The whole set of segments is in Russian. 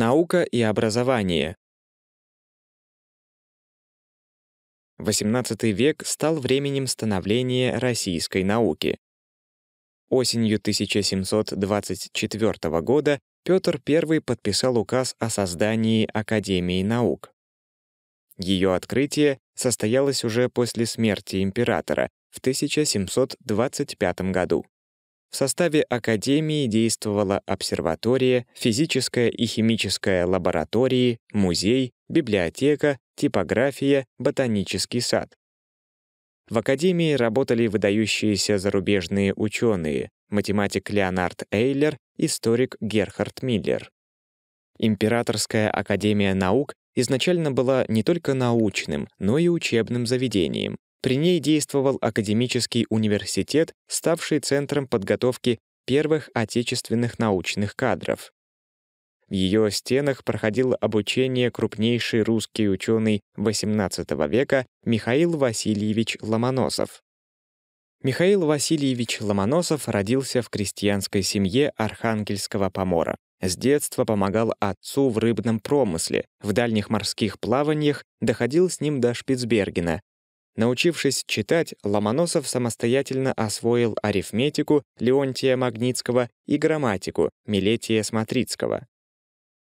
Наука и образование. XVIII век стал временем становления российской науки. Осенью 1724 года Петр I подписал указ о создании Академии наук. Ее открытие состоялось уже после смерти императора в 1725 году. В составе Академии действовала обсерватория, физическая и химическая лаборатории, музей, библиотека, типография, ботанический сад. В Академии работали выдающиеся зарубежные ученые, математик Леонард Эйлер, историк Герхард Миллер. Императорская Академия наук изначально была не только научным, но и учебным заведением, при ней действовал академический университет, ставший центром подготовки первых отечественных научных кадров. В ее стенах проходило обучение крупнейший русский ученый XVIII века Михаил Васильевич Ломоносов. Михаил Васильевич Ломоносов родился в крестьянской семье Архангельского помора. С детства помогал отцу в рыбном промысле, в дальних морских плаваниях доходил с ним до Шпицбергена, Научившись читать, Ломоносов самостоятельно освоил арифметику Леонтия Магнитского и грамматику Милетия Смотрицкого.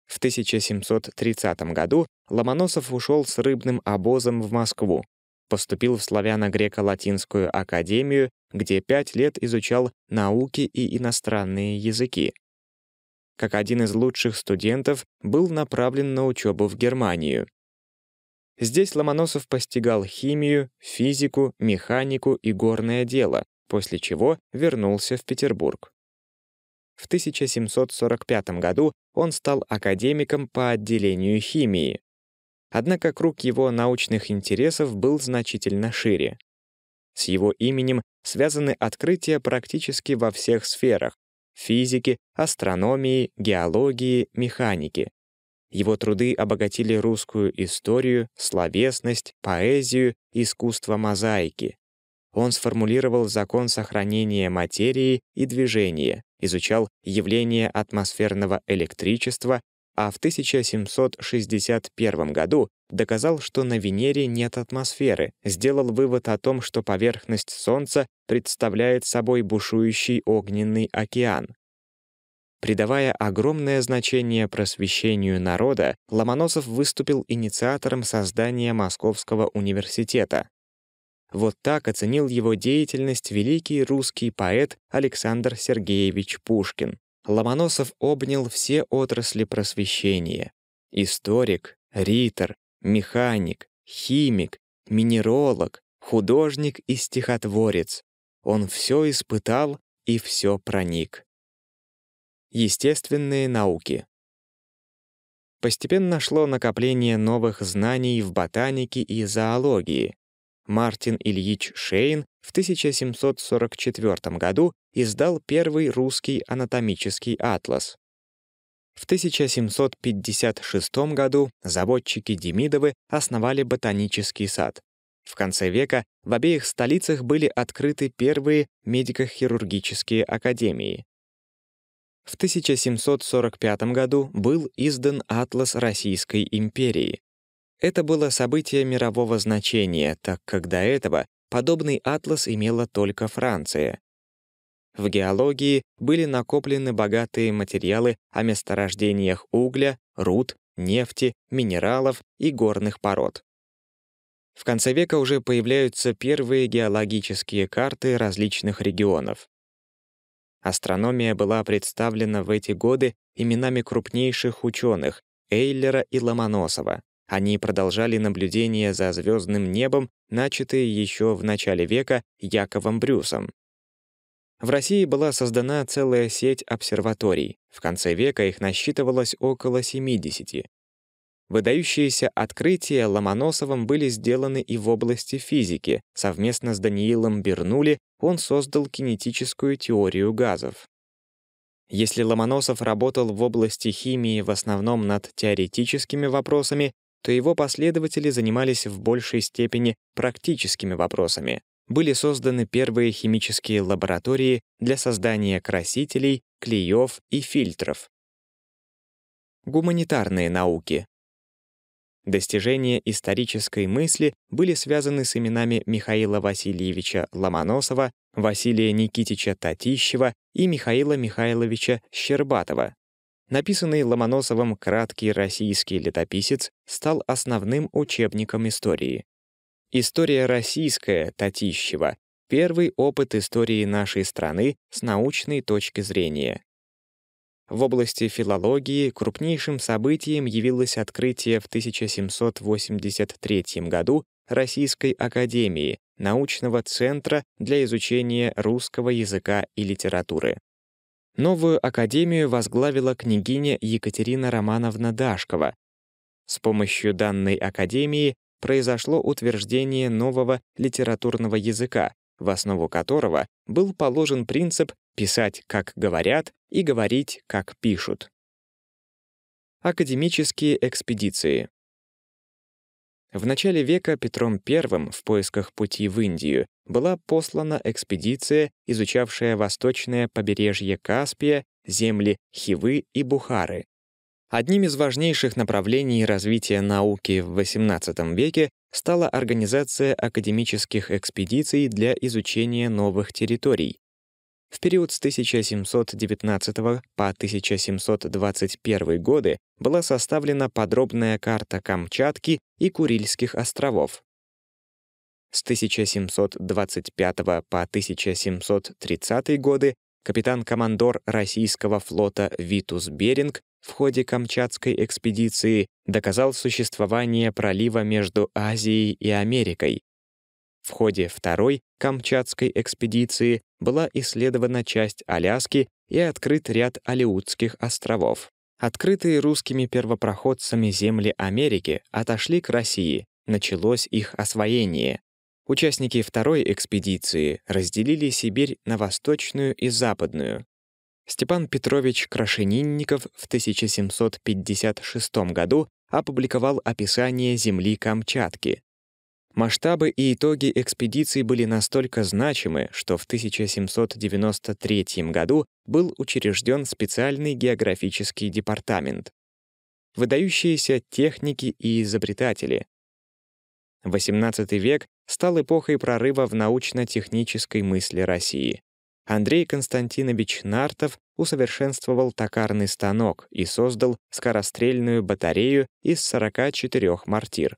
В 1730 году Ломоносов ушел с рыбным обозом в Москву, поступил в славяно-греко-латинскую академию, где пять лет изучал науки и иностранные языки. Как один из лучших студентов был направлен на учебу в Германию. Здесь Ломоносов постигал химию, физику, механику и горное дело, после чего вернулся в Петербург. В 1745 году он стал академиком по отделению химии. Однако круг его научных интересов был значительно шире. С его именем связаны открытия практически во всех сферах — физики, астрономии, геологии, механики. Его труды обогатили русскую историю, словесность, поэзию, искусство мозаики. Он сформулировал закон сохранения материи и движения, изучал явление атмосферного электричества, а в 1761 году доказал, что на Венере нет атмосферы, сделал вывод о том, что поверхность Солнца представляет собой бушующий огненный океан. Придавая огромное значение просвещению народа, Ломоносов выступил инициатором создания Московского университета. Вот так оценил его деятельность великий русский поэт Александр Сергеевич Пушкин. Ломоносов обнял все отрасли просвещения. Историк, ритор, механик, химик, минеролог, художник и стихотворец. Он все испытал и все проник естественные науки. Постепенно шло накопление новых знаний в ботанике и зоологии. Мартин Ильич Шейн в 1744 году издал первый русский анатомический атлас. В 1756 году заводчики Демидовы основали ботанический сад. В конце века в обеих столицах были открыты первые медико-хирургические академии. В 1745 году был издан «Атлас Российской империи». Это было событие мирового значения, так как до этого подобный атлас имела только Франция. В геологии были накоплены богатые материалы о месторождениях угля, руд, нефти, минералов и горных пород. В конце века уже появляются первые геологические карты различных регионов. Астрономия была представлена в эти годы именами крупнейших ученых Эйлера и Ломоносова. Они продолжали наблюдения за звездным небом, начатые еще в начале века Яковом Брюсом. В России была создана целая сеть обсерваторий. В конце века их насчитывалось около 70. Выдающиеся открытия Ломоносовым были сделаны и в области физики совместно с Даниилом Бернули он создал кинетическую теорию газов. Если Ломоносов работал в области химии в основном над теоретическими вопросами, то его последователи занимались в большей степени практическими вопросами. Были созданы первые химические лаборатории для создания красителей, клеев и фильтров. Гуманитарные науки. Достижения исторической мысли были связаны с именами Михаила Васильевича Ломоносова, Василия Никитича Татищева и Михаила Михайловича Щербатова. Написанный Ломоносовым краткий российский летописец стал основным учебником истории. История российская Татищева — первый опыт истории нашей страны с научной точки зрения. В области филологии крупнейшим событием явилось открытие в 1783 году Российской академии, научного центра для изучения русского языка и литературы. Новую академию возглавила княгиня Екатерина Романовна Дашкова. С помощью данной академии произошло утверждение нового литературного языка, в основу которого был положен принцип писать, как говорят, и говорить, как пишут. Академические экспедиции. В начале века Петром I в поисках пути в Индию была послана экспедиция, изучавшая восточное побережье Каспия, земли Хивы и Бухары. Одним из важнейших направлений развития науки в XVIII веке стала организация академических экспедиций для изучения новых территорий. В период с 1719 по 1721 годы была составлена подробная карта Камчатки и Курильских островов. С 1725 по 1730 годы капитан-командор российского флота Витус Беринг в ходе Камчатской экспедиции доказал существование пролива между Азией и Америкой, в ходе второй Камчатской экспедиции была исследована часть Аляски и открыт ряд алеутских островов. Открытые русскими первопроходцами земли Америки отошли к России, началось их освоение. Участники второй экспедиции разделили Сибирь на восточную и западную. Степан Петрович Крашенинников в 1756 году опубликовал описание земли Камчатки. Масштабы и итоги экспедиции были настолько значимы, что в 1793 году был учрежден специальный географический департамент. Выдающиеся техники и изобретатели. XVIII век стал эпохой прорыва в научно-технической мысли России. Андрей Константинович Нартов усовершенствовал токарный станок и создал скорострельную батарею из 44 мортир.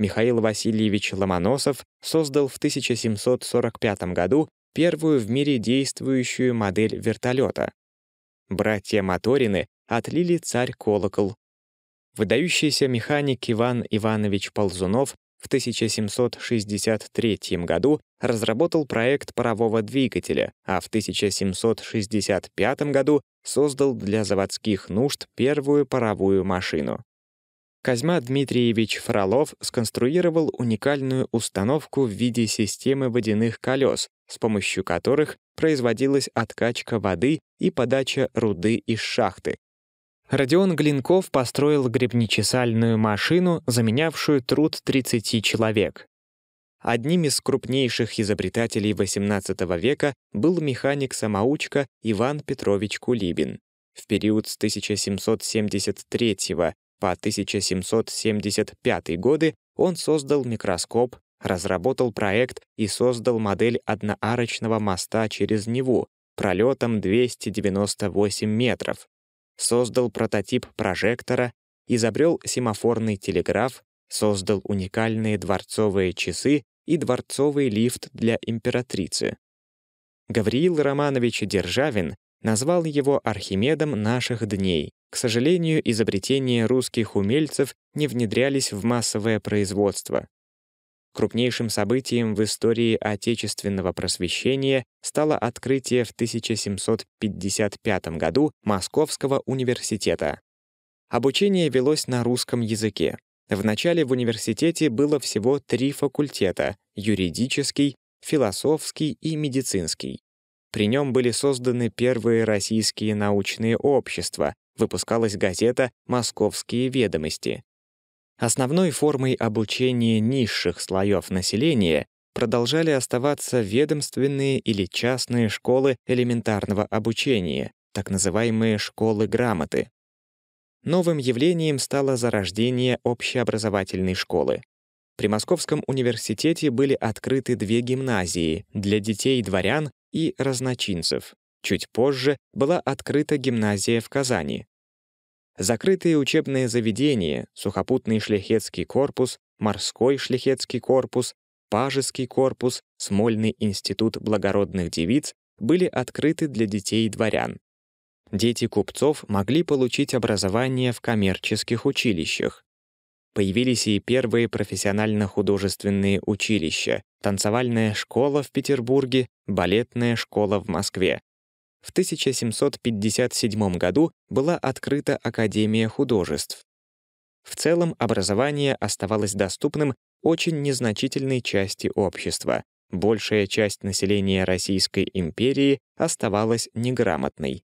Михаил Васильевич Ломоносов создал в 1745 году первую в мире действующую модель вертолета. Братья Моторины отлили царь колокол. Выдающийся механик Иван Иванович Ползунов в 1763 году разработал проект парового двигателя, а в 1765 году создал для заводских нужд первую паровую машину. Козьма Дмитриевич Фролов сконструировал уникальную установку в виде системы водяных колес, с помощью которых производилась откачка воды и подача руды из шахты. Родион Глинков построил гребнечесальную машину, заменявшую труд 30 человек. Одним из крупнейших изобретателей XVIII века был механик-самоучка Иван Петрович Кулибин. В период с 1773 по 1775 годы он создал микроскоп, разработал проект и создал модель одноарочного моста через Неву пролетом 298 метров, создал прототип прожектора, изобрел семафорный телеграф, создал уникальные дворцовые часы и дворцовый лифт для императрицы. Гавриил Романович Державин назвал его Архимедом наших дней. К сожалению, изобретения русских умельцев не внедрялись в массовое производство. Крупнейшим событием в истории отечественного просвещения стало открытие в 1755 году Московского университета. Обучение велось на русском языке. Вначале в университете было всего три факультета — юридический, философский и медицинский. При нем были созданы первые российские научные общества, выпускалась газета «Московские ведомости». Основной формой обучения низших слоев населения продолжали оставаться ведомственные или частные школы элементарного обучения, так называемые школы грамоты. Новым явлением стало зарождение общеобразовательной школы. При Московском университете были открыты две гимназии для детей дворян и разночинцев. Чуть позже была открыта гимназия в Казани. Закрытые учебные заведения, сухопутный шляхетский корпус, морской шляхетский корпус, пажеский корпус, Смольный институт благородных девиц были открыты для детей дворян. Дети купцов могли получить образование в коммерческих училищах. Появились и первые профессионально-художественные училища, танцевальная школа в Петербурге, балетная школа в Москве. В 1757 году была открыта Академия художеств. В целом образование оставалось доступным очень незначительной части общества. Большая часть населения Российской империи оставалась неграмотной.